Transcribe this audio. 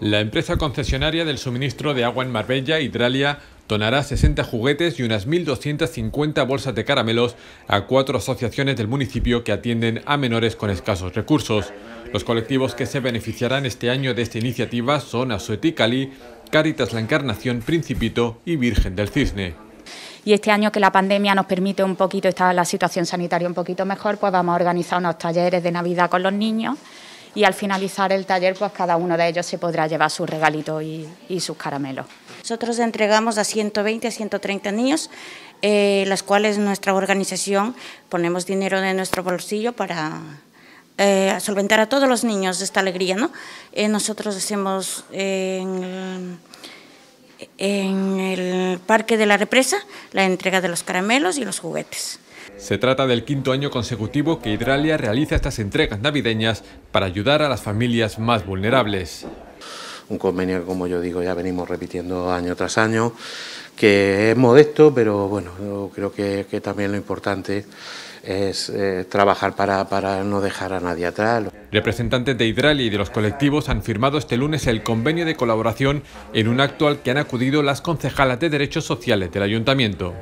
La empresa concesionaria del suministro de agua en Marbella, Hidralia, donará 60 juguetes y unas 1.250 bolsas de caramelos a cuatro asociaciones del municipio que atienden a menores con escasos recursos. Los colectivos que se beneficiarán este año de esta iniciativa son Asueti Cali, Caritas La Encarnación, Principito y Virgen del Cisne y este año que la pandemia nos permite un poquito, está la situación sanitaria un poquito mejor, pues vamos a organizar unos talleres de Navidad con los niños y al finalizar el taller pues cada uno de ellos se podrá llevar su regalito y, sus caramelos. Nosotros entregamos a 120 a 130 niños, eh, las cuales nuestra organización ponemos dinero de nuestro bolsillo para eh, solventar a todos los niños esta alegría. ¿no? Eh, nosotros hacemos en en el Parque de la Represa la entrega de los caramelos y los juguetes. Se trata del quinto año consecutivo que Hidralia realiza estas entregas navideñas para ayudar a las familias más vulnerables. Un convenio que, como yo digo, ya venimos repitiendo año tras año que es modesto, pero bueno, yo creo que, también lo importante es eh, trabajar para, para, no dejar a nadie atrás. Representantes de Hidral y de los colectivos han firmado este lunes el convenio de colaboración en un acto al que han acudido las concejalas de Derechos Sociales del Ayuntamiento.